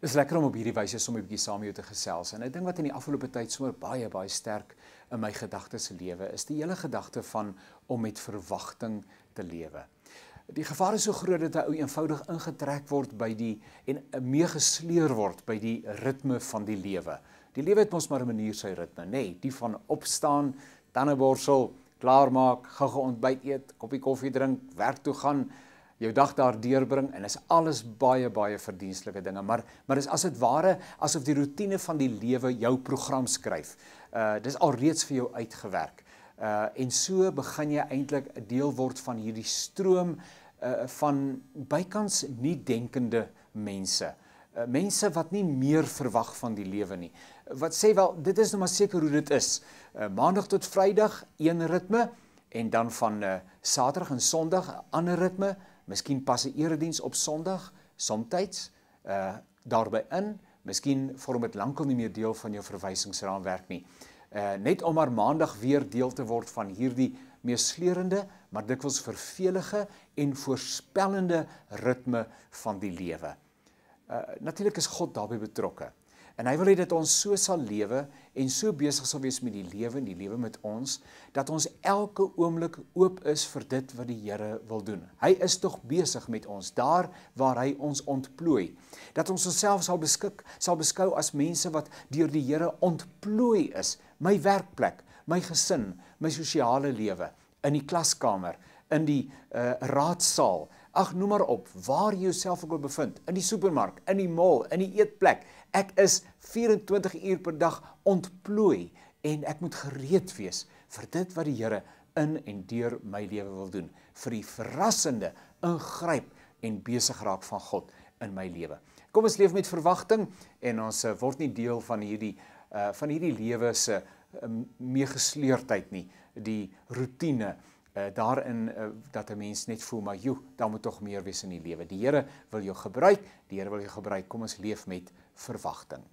Dis lekker om op hierdie wyse sommer 'n bietjie saam met jou te gesels. En 'n ding wat in die afgelope tyd sommer baie baie sterk in my gedagtes se lewe is die hele gedagte van om met verwagting te lewe. Die gevaar is so groot dat 'n ou eenvoudig ingetrek word by die en meegesleur word by die ritme van die lewe. Die lewe het mos maar 'n manier sy ritme, nê? Nee, die van opstaan, tande borsel, klaarmaak, gou-gou ontbyt eet, koppie koffie drink, werk toe gaan, jou dag daar deurbring en is alles baie baie verdienstelike dinge maar maar dis as dit ware asof die rotine van die lewe jou program skryf. Uh dis alreeds vir jou uitgewerk. Uh en so begin jy eintlik 'n deel word van hierdie stroom uh van bykans nie denkende mense. Uh, mense wat nie meer verwag van die lewe nie. Wat sê wel dit is nou maar seker hoe dit is. Uh, maandag tot Vrydag een ritme en dan van uh, Saterdag en Sondag 'n ander ritme, Miskien pas 'n erediens op Sondag soms eh uh, daarby in. Miskien vorm dit lankal nie meer deel van jou verwysingsraamwerk nie. Eh uh, net om maar maandag weer deel te word van hierdie meesleurende, maar dikwels vervelige en voorspellende ritme van die lewe. Eh uh, natuurlik is God daarbey betrokke. En hy wil hê dat ons so sal lewe en so besig sal wees met die lewe en die lewe met ons dat ons elke oomblik oop is vir dit wat die Here wil doen. Hy is tog besig met ons daar waar hy ons ontplooi. Dat ons onsself sal beskik sal beskou as mense wat deur die Here ontplooi is. My werkplek, my gesin, my sosiale lewe, in die klaskamer, in die uh, raadsaal Ag noem maar op waar jy jouself ook al bevind, in die supermark, in die mall, in die eetplek. Ek is 24 uur per dag ontplooi en ek moet gereed wees vir dit wat die Here in en deur my lewe wil doen, vir die verrassende ingryp en besig raak van God in my lewe. Kom ons leef met verwagting en ons eh, word nie deel van hierdie uh, van hierdie lewe se uh, meegesleurdheid nie, die rotine uh, daarin uh, dat 'n mens net voel maar joe, daar moet tog meer wees in die lewe. Die Here wil jou gebruik. Die Here wil jou gebruik. Kom ons leef met verwagting.